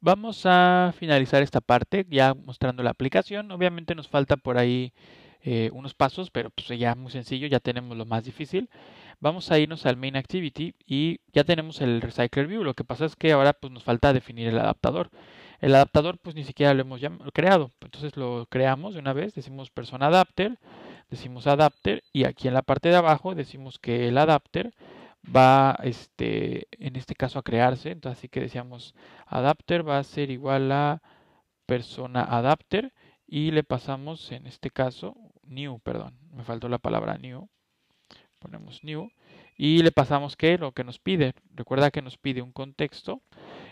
vamos a finalizar esta parte ya mostrando la aplicación. Obviamente nos falta por ahí eh, unos pasos, pero pues ya muy sencillo, ya tenemos lo más difícil. Vamos a irnos al main activity y ya tenemos el recycler view. Lo que pasa es que ahora pues nos falta definir el adaptador. El adaptador pues ni siquiera lo hemos creado, entonces lo creamos de una vez, decimos persona adapter, decimos adapter y aquí en la parte de abajo decimos que el adapter va este, en este caso a crearse. Entonces, así que decíamos adapter va a ser igual a persona adapter y le pasamos en este caso new, perdón, me faltó la palabra new. Ponemos new y le pasamos que lo que nos pide. Recuerda que nos pide un contexto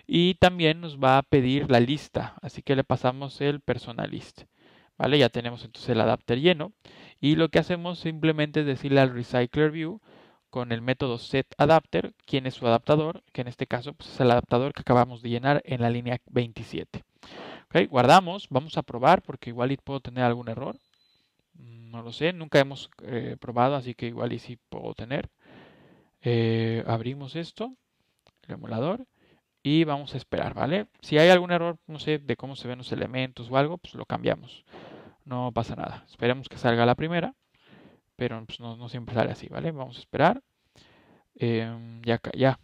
y también nos va a pedir la lista, así que le pasamos el persona list. ¿Vale? Ya tenemos entonces el adapter lleno y lo que hacemos simplemente es decirle al recycler view con el método setAdapter, quien es su adaptador, que en este caso pues, es el adaptador que acabamos de llenar en la línea 27. guardamos, vamos a probar porque igual y puedo tener algún error. Mm, no lo sé, nunca hemos eh, probado, así que igual y sí puedo tener. Eh, abrimos esto, el emulador, y vamos a esperar, ¿vale? Si hay algún error, no sé, de cómo se ven los elementos o algo, pues lo cambiamos. No pasa nada. Esperemos que salga la primera pero pues, no, siempre sale así, ¿vale? Vamos a esperar. Em, ya,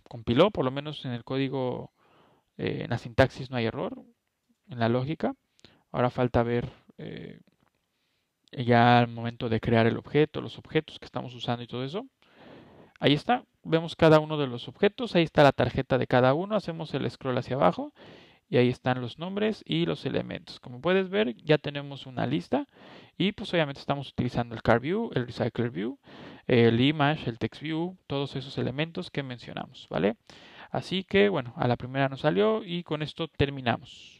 compiló, por lo menos en el código, eh, en la sintaxis no hay error, en la lógica. Ahora falta ver eh, ya al momento de crear el objeto, los objetos que estamos usando y todo eso. Ahí está, vemos cada uno de los objetos, ahí está la tarjeta de cada uno, hacemos el scroll hacia abajo y ahí están los nombres y los elementos. Como puedes ver, ya tenemos una lista y pues obviamente estamos utilizando el CarView, el RecyclerView, el Image, el TextView, todos esos elementos que mencionamos, ¿vale? Así que bueno, a la primera nos salió y con esto terminamos.